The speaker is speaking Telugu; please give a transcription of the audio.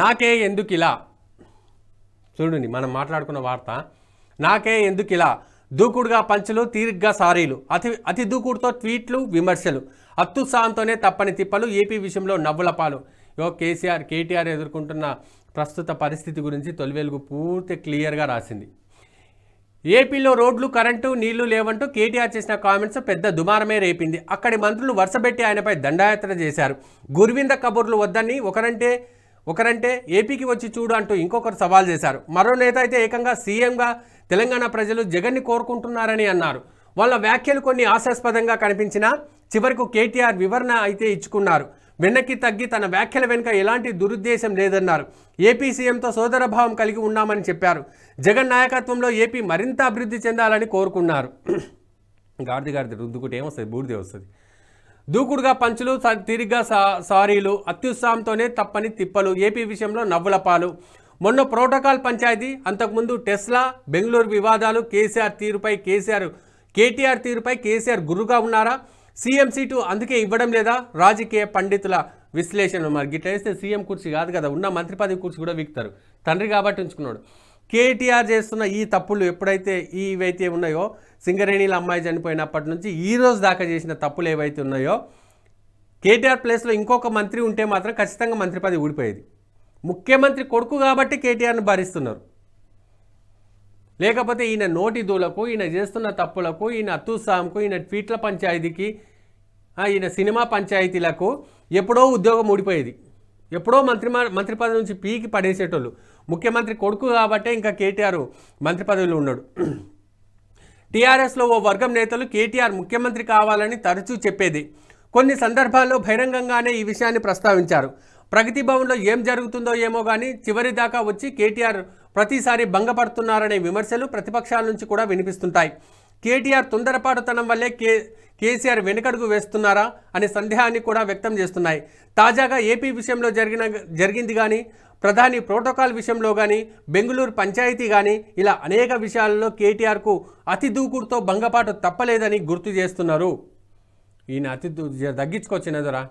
నాకే ఎందుకు ఇలా చూడండి మనం మాట్లాడుకున్న వార్త నాకే ఎందుకు ఇలా దూకుడుగా పంచులు తీరిగ్గా సారీలు అతి అతి దూకుడుతో ట్వీట్లు విమర్శలు అత్తు సాంతోనే తప్పని తిప్పలు ఏపీ విషయంలో నవ్వుల పాలు యో కేసీఆర్ కేటీఆర్ ఎదుర్కొంటున్న ప్రస్తుత పరిస్థితి గురించి తొలివేలుగు పూర్తి క్లియర్గా రాసింది ఏపీలో రోడ్లు కరెంటు నీళ్లు లేవంటూ కేటీఆర్ చేసిన కామెంట్స్ పెద్ద దుమారమే రేపింది అక్కడి మంత్రులు వరుసబెట్టి ఆయనపై దండయాత్ర చేశారు గుర్వింద కబుర్లు వద్దని ఒకరంటే ఒకరంటే ఏపీకి వచ్చి చూడు అంటూ ఇంకొకరు సవాల్ చేశారు మరో నేత అయితే ఏకంగా సీఎంగా తెలంగాణ ప్రజలు జగన్ని కోరుకుంటున్నారని అన్నారు వాళ్ళ వ్యాఖ్యలు కొన్ని ఆశాస్పదంగా కనిపించినా చివరకు కేటీఆర్ వివరణ అయితే ఇచ్చుకున్నారు వెనక్కి తగ్గి తన వ్యాఖ్యల వెనుక ఎలాంటి దురుద్దేశం లేదన్నారు ఏపీ సీఎంతో సోదరభావం కలిగి ఉన్నామని చెప్పారు జగన్ నాయకత్వంలో ఏపీ మరింత అభివృద్ధి చెందాలని కోరుకున్నారు గాడిది గారిది రుద్దుకుంటే ఏమొస్తుంది బూడిదే వస్తుంది దూకుడుగా పంచులు తిరిగ్గా సారీలు అత్యుత్సాహంతోనే తప్పని తిప్పలు ఏపీ విషయంలో నవ్వుల పాలు మొన్న ప్రోటోకాల్ పంచాయతీ అంతకుముందు టెస్లా బెంగళూరు వివాదాలు కేసీఆర్ తీరుపై కేసీఆర్ కేటీఆర్ తీరుపై కేసీఆర్ గురుగా ఉన్నారా సీఎం సీటు అందుకే ఇవ్వడం లేదా రాజకీయ పండితుల విశ్లేషణ మరి గిట్లా వేస్తే సీఎం కుర్చీ కాదు కదా ఉన్న మంత్రి పదవి కుర్చీ కూడా వీక్తారు తండ్రి కాబట్టి ఉంచుకున్నాడు కేటీఆర్ చేస్తున్న ఈ తప్పులు ఎప్పుడైతే ఇవైతే ఉన్నాయో సింగరేణిల అమ్మాయి చనిపోయినప్పటి నుంచి ఈ రోజు దాకా చేసిన తప్పులు ఏవైతే ఉన్నాయో కేటీఆర్ ప్లేస్లో ఇంకొక మంత్రి ఉంటే మాత్రం ఖచ్చితంగా మంత్రి పది ఊడిపోయేది ముఖ్యమంత్రి కొడుకు కాబట్టి కేటీఆర్ని భరిస్తున్నారు లేకపోతే ఈయన నోటి దూలకు ఈయన చేస్తున్న తప్పులకు ఈయన అత్తుత్సాహంకు ఈయన ట్వీట్ల పంచాయతీకి ఈయన సినిమా పంచాయతీలకు ఎప్పుడో ఉద్యోగం ఊడిపోయేది ఎప్పుడో మంత్రి మంత్రి పదవి నుంచి పీకి పడేసేటోళ్ళు ముఖ్యమంత్రి కొడుకు కాబట్టే ఇంకా కేటీఆర్ మంత్రి పదవిలో ఉన్నాడు టీఆర్ఎస్లో ఓ వర్గం నేతలు కేటీఆర్ ముఖ్యమంత్రి కావాలని తరచూ చెప్పేది కొన్ని సందర్భాల్లో బహిరంగంగానే ఈ విషయాన్ని ప్రస్తావించారు ప్రగతి భవన్లో ఏం జరుగుతుందో ఏమో కానీ చివరి దాకా వచ్చి కేటీఆర్ ప్రతిసారి భంగపడుతున్నారనే విమర్శలు ప్రతిపక్షాల నుంచి కూడా వినిపిస్తుంటాయి కేటీఆర్ తొందరపాటుతనం వల్లే కే కేసీఆర్ వెనుకడుగు వేస్తున్నారా అనే సందేహాన్ని కూడా వ్యక్తం చేస్తున్నాయి తాజాగా ఏపీ విషయంలో జరిగిన జరిగింది కానీ ప్రధాని ప్రోటోకాల్ విషయంలో కానీ బెంగళూరు పంచాయతీ కానీ ఇలా అనేక విషయాలలో కేటీఆర్కు అతి దూకుడుతో భంగపాటు తప్పలేదని గుర్తు చేస్తున్నారు ఈయన అతి తగ్గించుకొచ్చినదురా